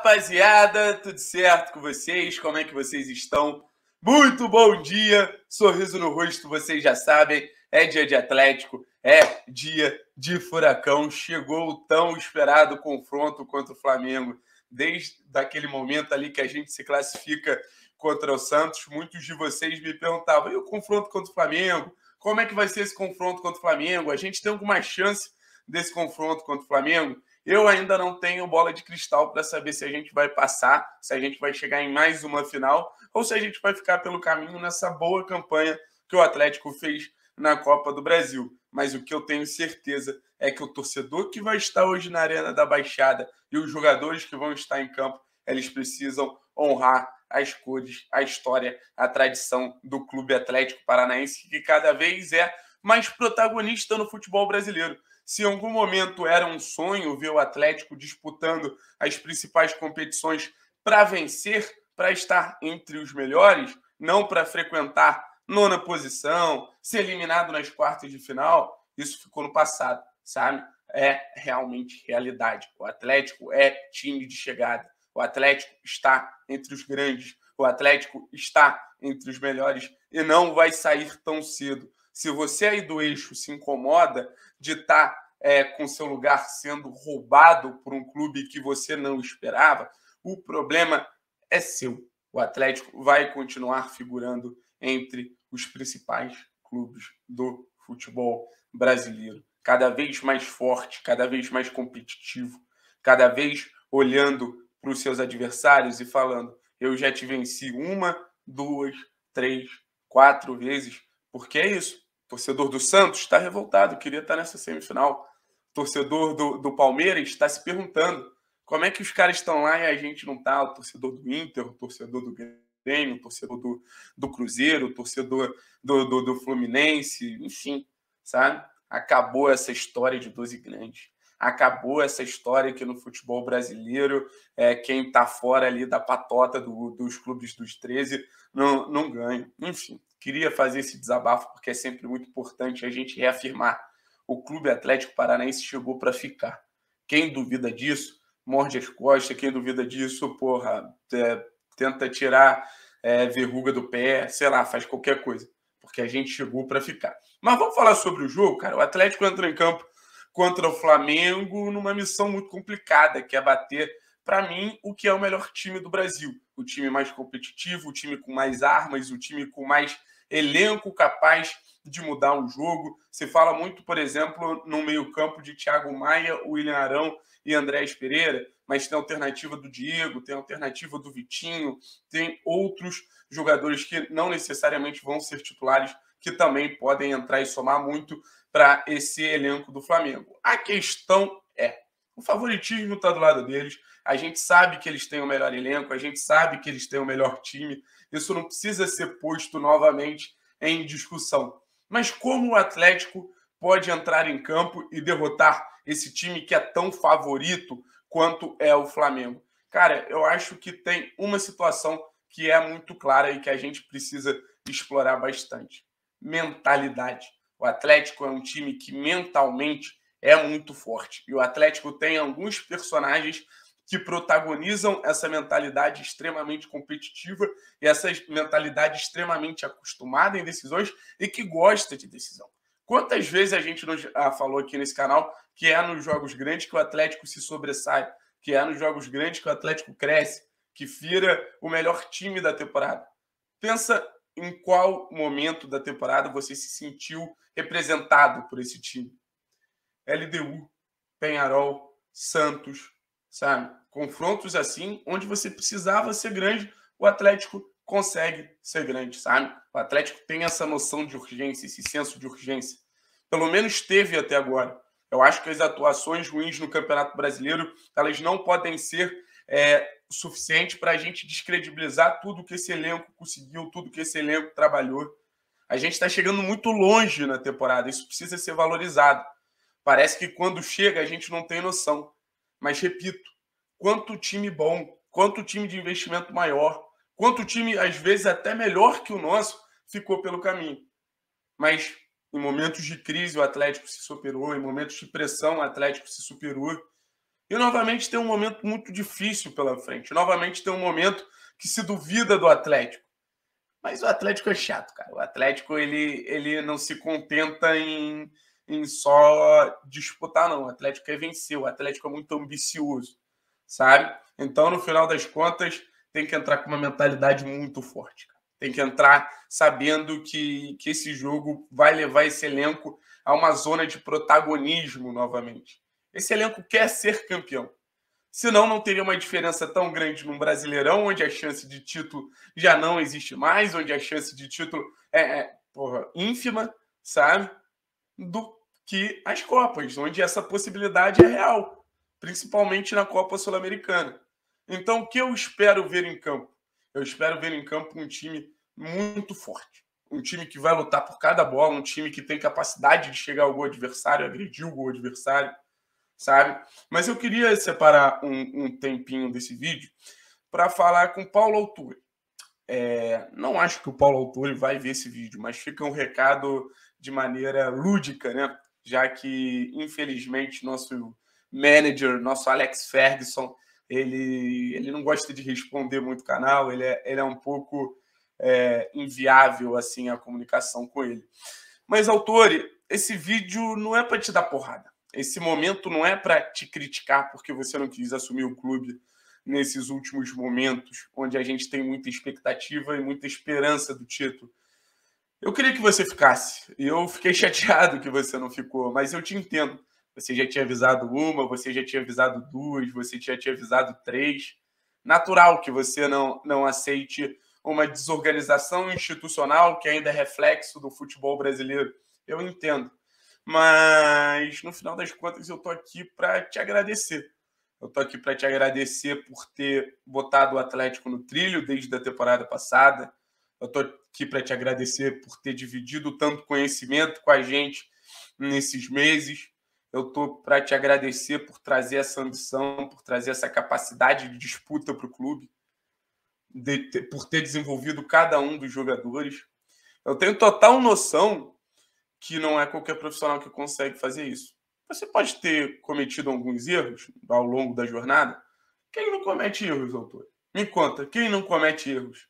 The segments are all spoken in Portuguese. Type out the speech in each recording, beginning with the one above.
rapaziada, tudo certo com vocês? Como é que vocês estão? Muito bom dia, sorriso no rosto, vocês já sabem, é dia de Atlético, é dia de Furacão. Chegou o tão esperado confronto contra o Flamengo, desde aquele momento ali que a gente se classifica contra o Santos. Muitos de vocês me perguntavam, e o confronto contra o Flamengo? Como é que vai ser esse confronto contra o Flamengo? A gente tem alguma chance desse confronto contra o Flamengo? Eu ainda não tenho bola de cristal para saber se a gente vai passar, se a gente vai chegar em mais uma final ou se a gente vai ficar pelo caminho nessa boa campanha que o Atlético fez na Copa do Brasil. Mas o que eu tenho certeza é que o torcedor que vai estar hoje na Arena da Baixada e os jogadores que vão estar em campo, eles precisam honrar as cores, a história, a tradição do Clube Atlético Paranaense, que cada vez é mais protagonista no futebol brasileiro. Se em algum momento era um sonho ver o Atlético disputando as principais competições para vencer, para estar entre os melhores, não para frequentar nona posição, ser eliminado nas quartas de final, isso ficou no passado, sabe? É realmente realidade. O Atlético é time de chegada. O Atlético está entre os grandes. O Atlético está entre os melhores e não vai sair tão cedo. Se você aí do eixo se incomoda de estar tá, é, com seu lugar sendo roubado por um clube que você não esperava, o problema é seu. O Atlético vai continuar figurando entre os principais clubes do futebol brasileiro. Cada vez mais forte, cada vez mais competitivo, cada vez olhando para os seus adversários e falando: eu já te venci uma, duas, três, quatro vezes porque é isso. Torcedor do Santos está revoltado, queria estar tá nessa semifinal. Torcedor do, do Palmeiras está se perguntando como é que os caras estão lá e a gente não está. O torcedor do Inter, o torcedor do Grêmio, o torcedor do, do Cruzeiro, o torcedor do, do, do Fluminense, enfim, sabe? Acabou essa história de 12 grandes acabou essa história que no futebol brasileiro é, quem está fora ali da patota do, dos clubes dos 13 não, não ganha. Enfim, Queria fazer esse desabafo porque é sempre muito importante a gente reafirmar. O Clube Atlético Paranaense chegou para ficar. Quem duvida disso, morde as costas. Quem duvida disso, porra, é, tenta tirar é, verruga do pé, sei lá, faz qualquer coisa. Porque a gente chegou para ficar. Mas vamos falar sobre o jogo, cara. O Atlético entra em campo contra o Flamengo numa missão muito complicada, que é bater, para mim, o que é o melhor time do Brasil. O time mais competitivo, o time com mais armas, o time com mais elenco capaz de mudar um jogo. Se fala muito, por exemplo, no meio-campo de Thiago Maia, William Arão e Andrés Pereira, mas tem a alternativa do Diego, tem a alternativa do Vitinho, tem outros jogadores que não necessariamente vão ser titulares, que também podem entrar e somar muito para esse elenco do Flamengo. A questão é: o favoritismo está do lado deles, a gente sabe que eles têm o melhor elenco, a gente sabe que eles têm o melhor time, isso não precisa ser posto novamente em discussão. Mas como o Atlético pode entrar em campo e derrotar esse time que é tão favorito quanto é o Flamengo? Cara, eu acho que tem uma situação que é muito clara e que a gente precisa explorar bastante: mentalidade. O Atlético é um time que mentalmente é muito forte. E o Atlético tem alguns personagens que protagonizam essa mentalidade extremamente competitiva e essa mentalidade extremamente acostumada em decisões e que gosta de decisão. Quantas vezes a gente nos, ah, falou aqui nesse canal que é nos jogos grandes que o Atlético se sobressai, que é nos jogos grandes que o Atlético cresce, que vira o melhor time da temporada. Pensa em qual momento da temporada você se sentiu representado por esse time. LDU, Penharol, Santos, sabe? Confrontos assim, onde você precisava ser grande, o Atlético consegue ser grande, sabe? O Atlético tem essa noção de urgência, esse senso de urgência. Pelo menos teve até agora. Eu acho que as atuações ruins no Campeonato Brasileiro, elas não podem ser é, suficiente para a gente descredibilizar tudo que esse elenco conseguiu, tudo que esse elenco trabalhou. A gente está chegando muito longe na temporada, isso precisa ser valorizado. Parece que quando chega a gente não tem noção. Mas repito, quanto time bom, quanto time de investimento maior, quanto time, às vezes, até melhor que o nosso, ficou pelo caminho. Mas em momentos de crise, o Atlético se superou, em momentos de pressão, o Atlético se superou. E novamente tem um momento muito difícil pela frente. Novamente tem um momento que se duvida do Atlético. Mas o Atlético é chato, cara. O Atlético ele, ele não se contenta em, em só disputar, não. O Atlético quer vencer, o Atlético é muito ambicioso, sabe? Então, no final das contas, tem que entrar com uma mentalidade muito forte. Tem que entrar sabendo que, que esse jogo vai levar esse elenco a uma zona de protagonismo novamente. Esse elenco quer ser campeão. Senão, não teria uma diferença tão grande num Brasileirão, onde a chance de título já não existe mais, onde a chance de título é, é porra, ínfima, sabe? Do que as Copas, onde essa possibilidade é real, principalmente na Copa Sul-Americana. Então, o que eu espero ver em campo? Eu espero ver em campo um time muito forte, um time que vai lutar por cada bola, um time que tem capacidade de chegar ao gol adversário, agredir o gol adversário, sabe? Mas eu queria separar um, um tempinho desse vídeo para falar com Paulo Autori. É, não acho que o Paulo Autori vai ver esse vídeo, mas fica um recado de maneira lúdica, né? já que, infelizmente, nosso manager, nosso Alex Ferguson, ele, ele não gosta de responder muito o canal, ele é, ele é um pouco é, inviável assim a comunicação com ele. Mas, Autori, esse vídeo não é para te dar porrada. Esse momento não é para te criticar porque você não quis assumir o clube nesses últimos momentos, onde a gente tem muita expectativa e muita esperança do título. Eu queria que você ficasse. E eu fiquei chateado que você não ficou, mas eu te entendo. Você já tinha avisado uma, você já tinha avisado duas, você já tinha avisado três. Natural que você não, não aceite uma desorganização institucional que ainda é reflexo do futebol brasileiro. Eu entendo. Mas no final das contas eu tô aqui para te agradecer. Eu tô aqui para te agradecer por ter botado o Atlético no trilho desde a temporada passada. Eu tô aqui para te agradecer por ter dividido tanto conhecimento com a gente nesses meses. Eu estou para te agradecer por trazer essa ambição, por trazer essa capacidade de disputa para o clube, ter, por ter desenvolvido cada um dos jogadores. Eu tenho total noção que não é qualquer profissional que consegue fazer isso. Você pode ter cometido alguns erros ao longo da jornada. Quem não comete erros, doutor? Me conta, quem não comete erros?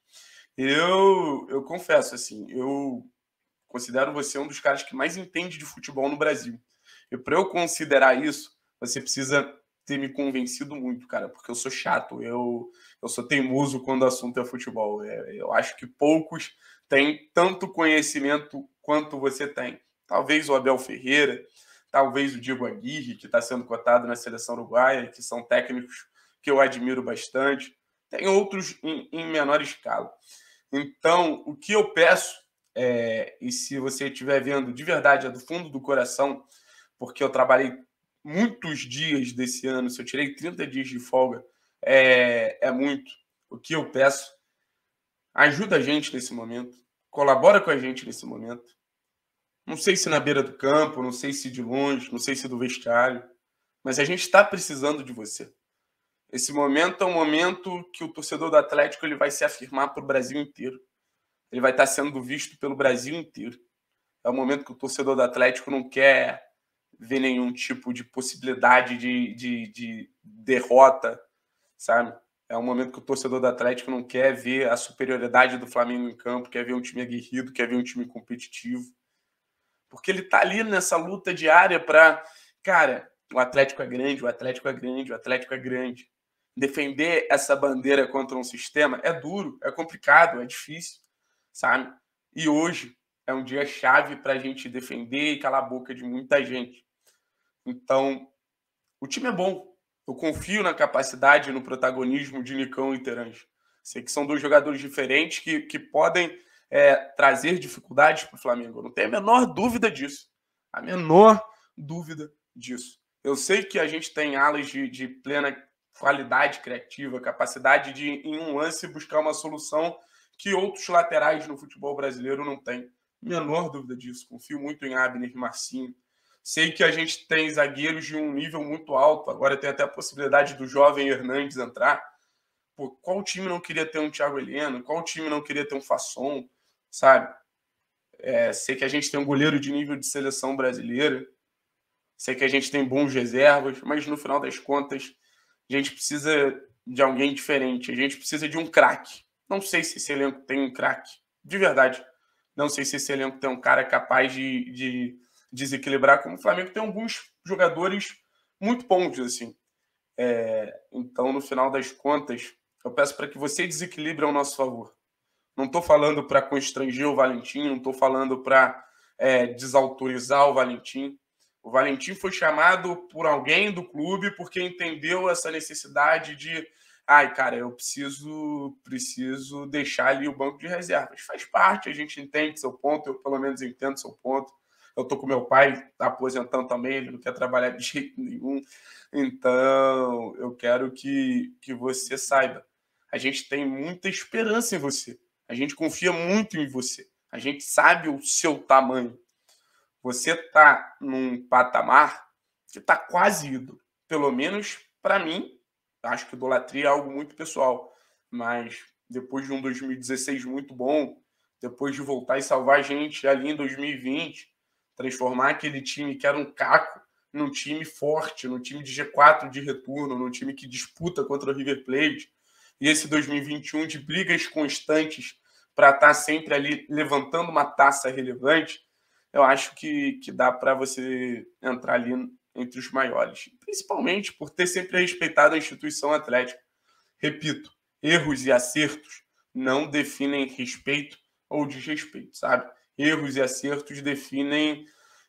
Eu, eu confesso, assim, eu considero você um dos caras que mais entende de futebol no Brasil. E para eu considerar isso, você precisa ter me convencido muito, cara, porque eu sou chato, eu, eu sou teimoso quando o assunto é futebol. É, eu acho que poucos têm tanto conhecimento quanto você tem. Talvez o Abel Ferreira, talvez o Diego Aguirre, que está sendo cotado na seleção uruguaia, que são técnicos que eu admiro bastante. Tem outros em, em menor escala. Então, o que eu peço, é, e se você estiver vendo de verdade, é do fundo do coração, porque eu trabalhei muitos dias desse ano, se eu tirei 30 dias de folga, é, é muito. O que eu peço, ajuda a gente nesse momento, colabora com a gente nesse momento. Não sei se na beira do campo, não sei se de longe, não sei se do vestiário, mas a gente está precisando de você. Esse momento é um momento que o torcedor do Atlético ele vai se afirmar para o Brasil inteiro. Ele vai estar tá sendo visto pelo Brasil inteiro. É o um momento que o torcedor do Atlético não quer ver nenhum tipo de possibilidade de, de, de derrota, sabe? É um momento que o torcedor do Atlético não quer ver a superioridade do Flamengo em campo, quer ver um time aguerrido, quer ver um time competitivo. Porque ele tá ali nessa luta diária para, cara, o Atlético é grande, o Atlético é grande, o Atlético é grande defender essa bandeira contra um sistema é duro, é complicado, é difícil, sabe? E hoje é um dia chave para a gente defender e calar a boca de muita gente. Então, o time é bom. Eu confio na capacidade e no protagonismo de Nicão e Terange. Sei que são dois jogadores diferentes que, que podem é, trazer dificuldades para o Flamengo. Eu não tenho a menor dúvida disso. A menor dúvida disso. Eu sei que a gente tem alas de, de plena qualidade criativa, capacidade de, em um lance, buscar uma solução que outros laterais no futebol brasileiro não têm. Menor dúvida disso. Confio muito em Abner e Marcinho. Sei que a gente tem zagueiros de um nível muito alto. Agora tem até a possibilidade do jovem Hernandes entrar. Pô, qual time não queria ter um Thiago Heleno? Qual time não queria ter um Fasson? Sabe? É, sei que a gente tem um goleiro de nível de seleção brasileira. Sei que a gente tem bons reservas, mas no final das contas, a gente precisa de alguém diferente. A gente precisa de um craque. Não sei se esse elenco tem um craque. De verdade. Não sei se esse elenco tem um cara capaz de, de desequilibrar, como o Flamengo tem alguns jogadores muito bons, assim. É, então, no final das contas, eu peço para que você desequilibre ao nosso favor. Não estou falando para constranger o Valentim, não estou falando para é, desautorizar o Valentim. O Valentim foi chamado por alguém do clube porque entendeu essa necessidade de, ai, cara, eu preciso, preciso deixar ali o banco de reservas. Faz parte, a gente entende seu ponto, eu pelo menos entendo seu ponto. Eu tô com meu pai, tá aposentando também, ele não quer trabalhar de jeito nenhum. Então, eu quero que, que você saiba. A gente tem muita esperança em você. A gente confia muito em você. A gente sabe o seu tamanho você está num patamar que está quase ido. Pelo menos para mim, acho que idolatria é algo muito pessoal. Mas depois de um 2016 muito bom, depois de voltar e salvar a gente ali em 2020, transformar aquele time que era um caco num time forte, num time de G4 de retorno, num time que disputa contra o River Plate, e esse 2021 de brigas constantes para estar tá sempre ali levantando uma taça relevante, eu acho que, que dá para você entrar ali entre os maiores. Principalmente por ter sempre respeitado a instituição atlética. Repito, erros e acertos não definem respeito ou desrespeito, sabe? Erros e acertos definem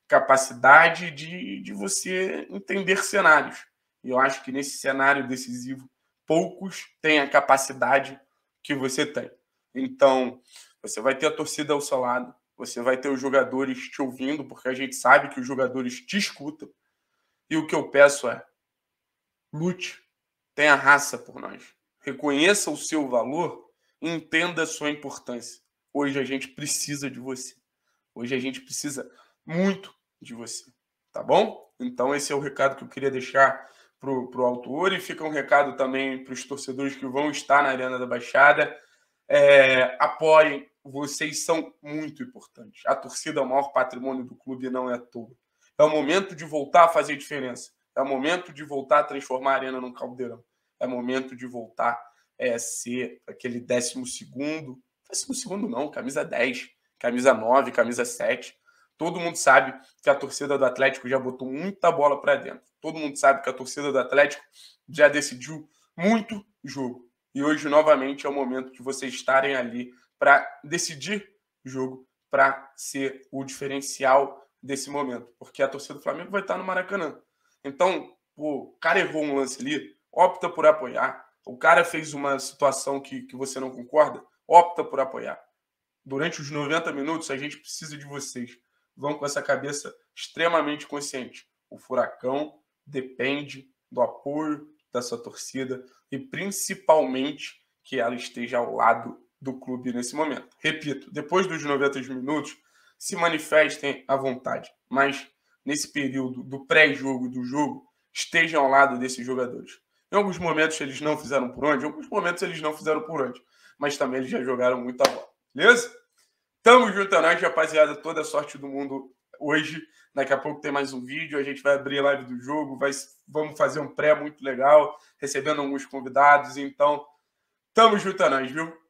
capacidade de, de você entender cenários. E eu acho que nesse cenário decisivo, poucos têm a capacidade que você tem. Então, você vai ter a torcida ao seu lado, você vai ter os jogadores te ouvindo, porque a gente sabe que os jogadores te escutam. E o que eu peço é: lute, tenha raça por nós, reconheça o seu valor, entenda a sua importância. Hoje a gente precisa de você. Hoje a gente precisa muito de você, tá bom? Então esse é o recado que eu queria deixar para o autor e fica um recado também para os torcedores que vão estar na Arena da Baixada. É, apoiem vocês são muito importantes. A torcida é o maior patrimônio do clube e não é à toa. É o momento de voltar a fazer diferença. É o momento de voltar a transformar a arena num caldeirão. É o momento de voltar é, a ser aquele décimo segundo. Décimo segundo não, camisa 10, camisa 9, camisa 7. Todo mundo sabe que a torcida do Atlético já botou muita bola para dentro. Todo mundo sabe que a torcida do Atlético já decidiu muito jogo. E hoje, novamente, é o momento de vocês estarem ali para decidir o jogo, para ser o diferencial desse momento, porque a torcida do Flamengo vai estar no Maracanã. Então, o cara errou um lance ali, opta por apoiar. O cara fez uma situação que, que você não concorda, opta por apoiar. Durante os 90 minutos, a gente precisa de vocês. Vão com essa cabeça extremamente consciente. O Furacão depende do apoio da sua torcida e principalmente que ela esteja ao lado do clube nesse momento. Repito, depois dos 90 minutos, se manifestem à vontade, mas nesse período do pré-jogo e do jogo, estejam ao lado desses jogadores. Em alguns momentos eles não fizeram por onde, em alguns momentos eles não fizeram por onde, mas também eles já jogaram muita bola. Beleza? Tamo junto a é nós, rapaziada. Toda a sorte do mundo hoje. Daqui a pouco tem mais um vídeo. A gente vai abrir live do jogo. Vai, vamos fazer um pré muito legal, recebendo alguns convidados. Então, tamo junto a é nós, viu?